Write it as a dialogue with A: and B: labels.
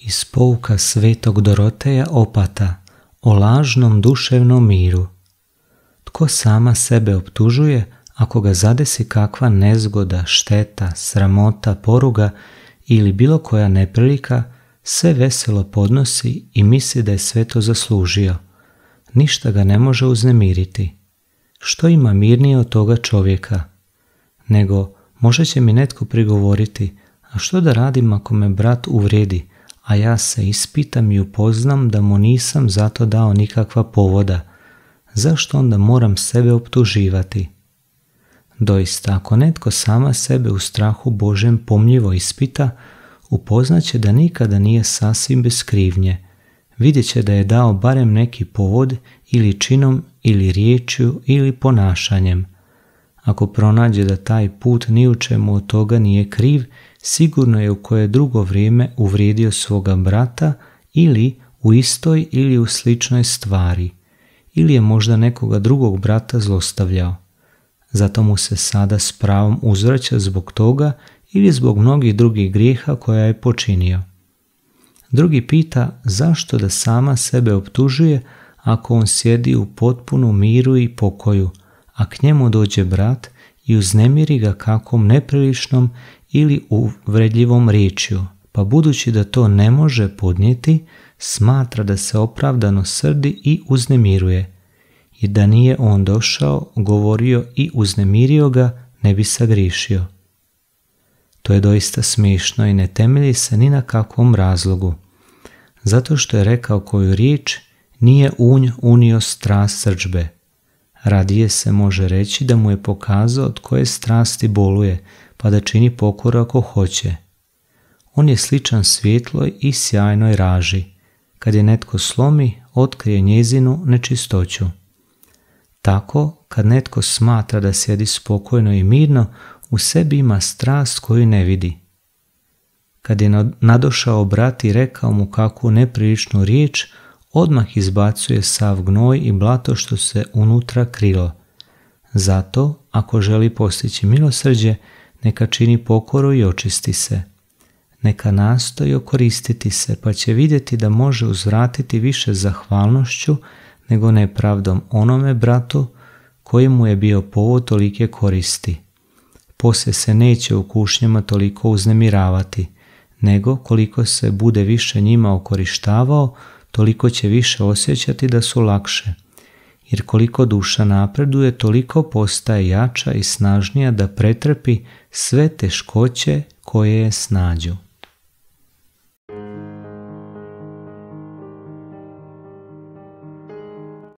A: iz pouka svetog Doroteja Opata o lažnom duševnom miru. Tko sama sebe optužuje ako ga zadesi kakva nezgoda, šteta, sramota, poruga ili bilo koja neprilika, sve veselo podnosi i misli da je sve to zaslužio. Ništa ga ne može uznemiriti. Što ima mirnije od toga čovjeka? Nego, može će mi netko prigovoriti, a što da radim ako me brat uvrijedi? a ja se ispitam i upoznam da mu nisam zato dao nikakva povoda. Zašto onda moram sebe optuživati? Doista, ako netko sama sebe u strahu Božem pomljivo ispita, upoznaće da nikada nije sasvim bez krivnje. Vidjet će da je dao barem neki povod ili činom ili riječju ili ponašanjem. Ako pronađe da taj put ni u čemu od toga nije kriv sigurno je u koje drugo vrijeme uvrijedio svoga brata ili u istoj ili u sličnoj stvari, ili je možda nekoga drugog brata zlostavljao. Zato mu se sada s pravom uzvraća zbog toga ili zbog mnogih drugih grijeha koja je počinio. Drugi pita zašto da sama sebe optužuje ako on sjedi u potpunu miru i pokoju, a k njemu dođe brat i uznemiri ga kakvom nepriličnom ili u vredljivom riječju, pa budući da to ne može podnijeti, smatra da se opravdano srdi i uznemiruje, i da nije on došao, govorio i uznemirio ga, ne bi sagrišio. To je doista smiješno i ne temelji se ni na kakvom razlogu. Zato što je rekao koju riječ, nije unj unio strast srđbe. Radije se može reći da mu je pokazao od koje strasti boluje, pa da čini pokor ako hoće. On je sličan svjetloj i sjajnoj raži. Kad je netko slomi, otkrije njezinu nečistoću. Tako, kad netko smatra da sjedi spokojno i mirno, u sebi ima strast koju ne vidi. Kad je nadošao brat i rekao mu kakvu nepriličnu riječ, odmah izbacuje sav gnoj i blato što se unutra krilo. Zato, ako želi postići milosrđe, neka čini pokoru i očisti se. Neka nastoji okoristiti se, pa će vidjeti da može uzvratiti više zahvalnošću nego nepravdom onome bratu koji mu je bio povod tolike koristi. Poslije se neće u kušnjama toliko uznemiravati, nego koliko se bude više njima okorištavao, toliko će više osjećati da su lakše – jer koliko duša napreduje, toliko postaje jača i snažnija da pretrpi sve teškoće koje je snađu.